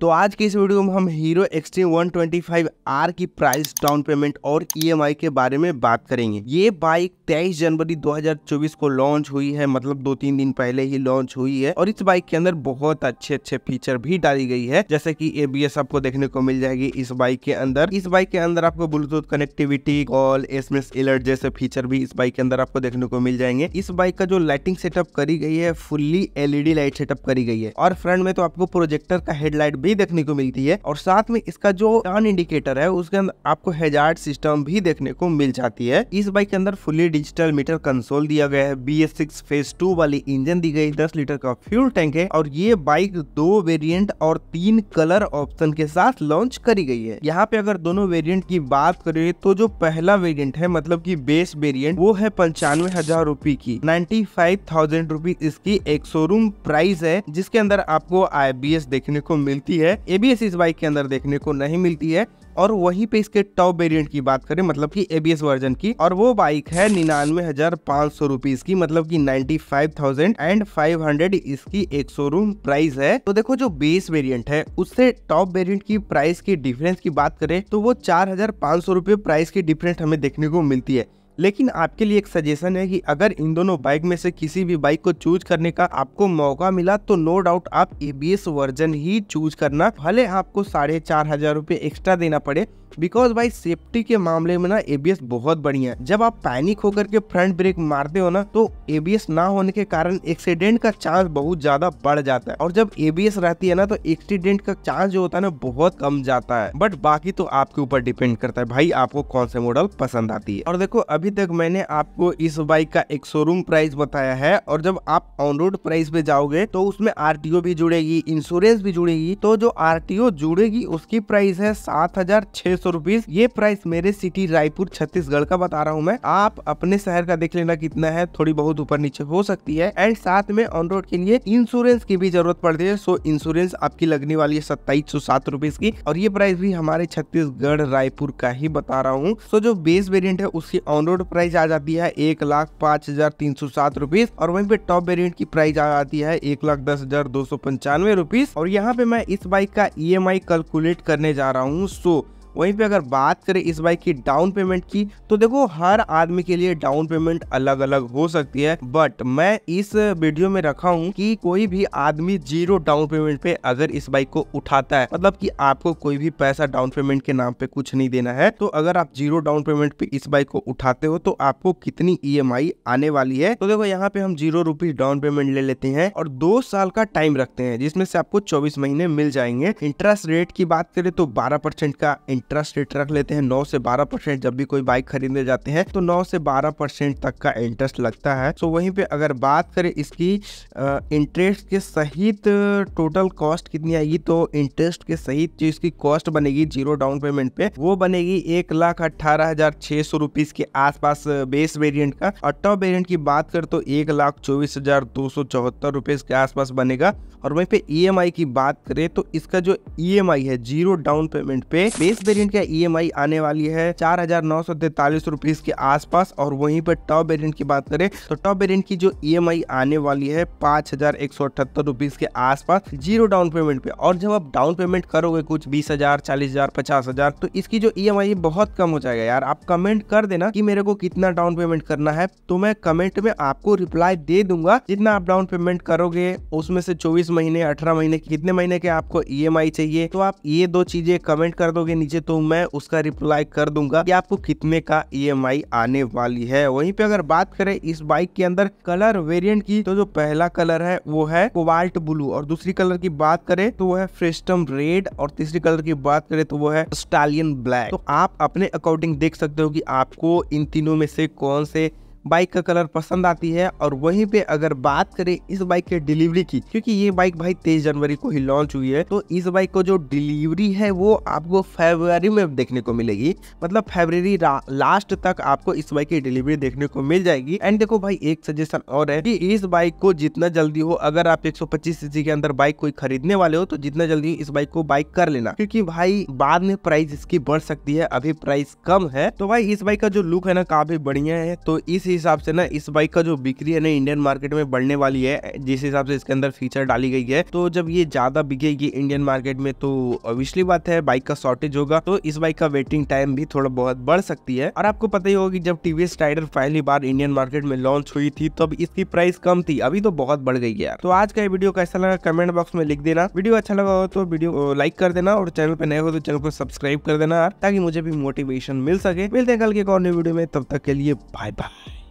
तो आज के इस वीडियो में हम हीरो एक्सट्रीम 125R की प्राइस डाउन पेमेंट और ईएमआई e के बारे में बात करेंगे ये बाइक 23 जनवरी 2024 को लॉन्च हुई है मतलब दो तीन दिन पहले ही लॉन्च हुई है और इस बाइक के अंदर बहुत अच्छे अच्छे फीचर भी डाली गई है जैसे कि एबीएस आपको देखने को मिल जाएगी इस बाइक के अंदर इस बाइक के अंदर आपको Bluetooth connectivity call S M जैसे फीचर भी इस बाइक के अंदर आपको देखने को मिल जाएंगे इस बाइक का जो लाइटिंग सेटअप करी गई है फुल्ली एलईडी लाइट सेटअप करी गई है और फ्रंट में तो आपको प्रोजेक्टर का हेडलाइट भी देखने को मिलती है और साथ में इसका जो टर्न इंडिकेटर है उसके अंदर आपको हेजार्ड सिस्टम भी देखने को मिल जाती है इस बाइक के अंदर फुली डिजिटल मीटर कंसोल दिया गया है B S six phase two वाली इंजन दी गई दस लीटर का फ्यूल टैंक है और ये बाइक दो वेरियंट और तीन कलर ऑप्शन के साथ लॉन्च करी गई है यहाँ पे अगर दोनों वेरियंट की बात करें तो जो पहला वेरियंट है मतलब की बेस वेरियंट वो है पंचानवे हजार रूपी की नाइन्टी फाइव थाउजेंड रूपीज इसकी एक शोरूम प्राइस है जिसके अंदर आपको आई देखने को मिलती मिलती है एबीएस इस बाइक के अंदर देखने को नहीं मिलती है और वहीं पे इसके टॉप वेरिएंट की बात करें मतलब कि एबीएस वर्जन की और वो बाइक है निन्यानवे हजार पाँच सौ रुपीज की मतलब कि ninety five thousand and five hundred इसकी एक शोरूम प्राइस है तो देखो जो बेस वेरिएंट है उससे टॉप वेरिएंट की प्राइस की डिफरेंस की बात करें तो वो चार हजार पाँच सौ रुपये प्राइस की डिफरेंस हमें देखने को मिलती है लेकिन आपके लिए एक सजेशन है कि अगर इन दोनों बाइक में से किसी भी बाइक को चूज करने का आपको मौका मिला तो नो डाउट आप ए वर्जन ही चूज करना भले आपको साढ़े चार हजार रूपए एक्स्ट्रा देना पड़े बिकॉज भाई सेफ्टी के मामले में ना एबीएस बहुत बढ़िया है जब आप पैनिक होकर के फ्रंट ब्रेक मारते हो ना तो एबीएस ना होने के कारण एक्सीडेंट का चांस बहुत ज्यादा बढ़ जाता है और जब एबीएस रहती है ना तो एक्सीडेंट का चांस जो होता है ना बहुत कम जाता है बट बाकी तो आपके ऊपर डिपेंड करता है भाई आपको कौन से मॉडल पसंद आती है और देखो अभी तक मैंने आपको इस बाइक का एक शोरूम प्राइस बताया है और जब आप ऑन रोड प्राइस पे जाओगे तो उसमें आर भी जुड़ेगी इंश्योरेंस भी जुड़ेगी तो जो आर जुड़ेगी उसकी प्राइस है सात हजार छह सौ रुपीज ये प्राइस मेरे सिटी रायपुर छत्तीसगढ़ का बता रहा हूँ मैं आप अपने शहर का देख लेना कितना है थोड़ी बहुत ऊपर नीचे हो सकती है एंड साथ में ऑन रोड के लिए इंश्योरेंस की भी जरूरत पड़ती है सो इंश्योरेंस आपकी लगने वाली है सत्ताईस सौ सात रुपीज की और ये प्राइस भी हमारे छत्तीसगढ़ रायपुर का ही बता रहा हूँ सो जो बेस वेरियंट है उसकी ऑन रोड प्राइस आ जाती है एक लाख पांच हजार तीन सौ सात रुपीज और वहीं पे टॉप वेरियंट की प्राइस आ जाती है एक लाख दस हजार दो सौ पंचानवे रुपीज और यहाँ पे मैं इस बाइक का ई एम आई कैलकुलेट करने जा रहा हूँ सो वहीं पे अगर बात करें इस बाइक की डाउन पेमेंट की तो देखो हर आदमी के लिए डाउन पेमेंट अलग अलग हो सकती है बट मैं इस वीडियो में रखा हूँ कि कोई भी आदमी जीरो डाउन पेमेंट पे अगर इस बाइक को उठाता है मतलब कि आपको कोई भी पैसा डाउन पेमेंट के नाम पे कुछ नहीं देना है तो अगर आप जीरो डाउन पेमेंट पे इस बाइक को उठाते हो तो आपको कितनी ई e आने वाली है तो देखो यहाँ पे हम जीरो रूपीज डाउन पेमेंट ले लेते हैं और दो साल का टाइम रखते हैं जिसमें से आपको चौबीस महीने मिल जाएंगे इंटरेस्ट रेट की बात करें तो बारह परसेंट का इंटरेस्ट रेट रख लेते हैं नौ से बारह परसेंट जब भी कोई बाइक खरीदने जाते हैं तो नौ से बारह परसेंट तक का इंटरेस्ट लगता है सो तो वहीं पे अगर बात करें इसकी इंटरेस्ट के सहित टोटल कॉस्ट कितनी आएगी तो इंटरेस्ट के सहित जो इसकी कॉस्ट बनेगी जीरो डाउन पेमेंट पे वो बनेगी एक लाख अट्ठारह हजार छह सौ रुपीज के आसपास बेस वेरिएंट का और टॉप वेरिएंट की बात कर तो एक लाख चौबीस हजार दो सौ चौहत्तर रुपीज के आसपास बनेगा और वहीं पे ई e की बात करें तो इसका जो ई e है जीरो डाउन पेमेंट पे बेस वेरिएंट का ईएमआई e आने वाली है चार हजार नौ सौ तैतालीस रूपीज के आसपास और वहीं पर टॉप वेरिएंट की बात करें तो टॉप वेरिएंट की जो ईएमआई e आने वाली है पांच हजार एक सौ अठहत्तर रूपीज के आसपास जीरो डाउन पेमेंट पे और जब आप डाउन पेमेंट करोगे कुछ बीस हजार चालीस हजार पचास हजार तो इसकी जो ई e बहुत कम हो जाएगा यार आप कमेंट कर देना की मेरे को कितना डाउन पेमेंट करना है तो मैं कमेंट में आपको रिप्लाई दे दूंगा जितना आप डाउन पेमेंट करोगे उसमें से चौबीस महीने अठारह महीने कितने महीने के आपको ई चाहिए तो आप ये दो चीजें कमेंट कर दोगे नीचे तो मैं उसका रिप्लाई कर दूंगा कि आपको कितने का ई e आने वाली है वहीं पे अगर बात करें इस बाइक के अंदर कलर वेरिएंट की तो जो पहला कलर है वो है कोबाल्ट ब्लू और दूसरी कलर की बात करें तो वो है फ्रेस्टम रेड और तीसरी कलर की बात करें तो वो है स्टालियन ब्लैक तो आप अपने अकॉर्डिंग देख सकते हो कि आपको इन तीनों में से कौन से बाइक का कलर पसंद आती है और वहीं पे अगर बात करें इस बाइक के डिलीवरी की क्योंकि ये बाइक भाई तेईस जनवरी को ही लॉन्च हुई है तो इस बाइक को जो डिलीवरी है वो आपको फेबररी में देखने को मिलेगी मतलब फेबररी लास्ट तक आपको इस बाइक की डिलीवरी देखने को मिल जाएगी एंड देखो भाई एक सजेशन और है की इस बाइक को जितना जल्दी हो अगर आप एक सीसी के अंदर बाइक कोई खरीदने वाले हो तो जितना जल्दी इस बाइक को बाइक कर लेना क्योंकि भाई बाद में प्राइस इसकी बढ़ सकती है अभी प्राइस कम है तो भाई इस बाइक का जो लुक है ना काफी बढ़िया है तो इस हिसाब से ना इस बाइक का जो बिक्री है ना इंडियन मार्केट में बढ़ने वाली है जिस हिसाब से इसके अंदर फीचर डाली गई है तो जब ये ज्यादा बिकेगी इंडियन मार्केट में तो ऑब्वियसली बात है बाइक का शॉर्टेज होगा तो इस बाइक का वेटिंग टाइम भी थोड़ा बहुत बढ़ सकती है और आपको पता ही होगा की जब टीवीएस राइडर पहली बार इंडियन मार्केट में लॉन्च हुई थी तब इसकी प्राइस कम थी अभी तो बहुत बढ़ गई है तो आज का वीडियो कैसा लगा कमेंट बॉक्स में लिख देना वीडियो अच्छा लगा हो तो वीडियो लाइक कर देना और चैनल पर नए हो तो चैनल को सब्सक्राइब कर देना ताकि मुझे भी मोटिवेशन मिल सके मिलते हैं कल के और न्यू वीडियो में तब तक के लिए बाय बाय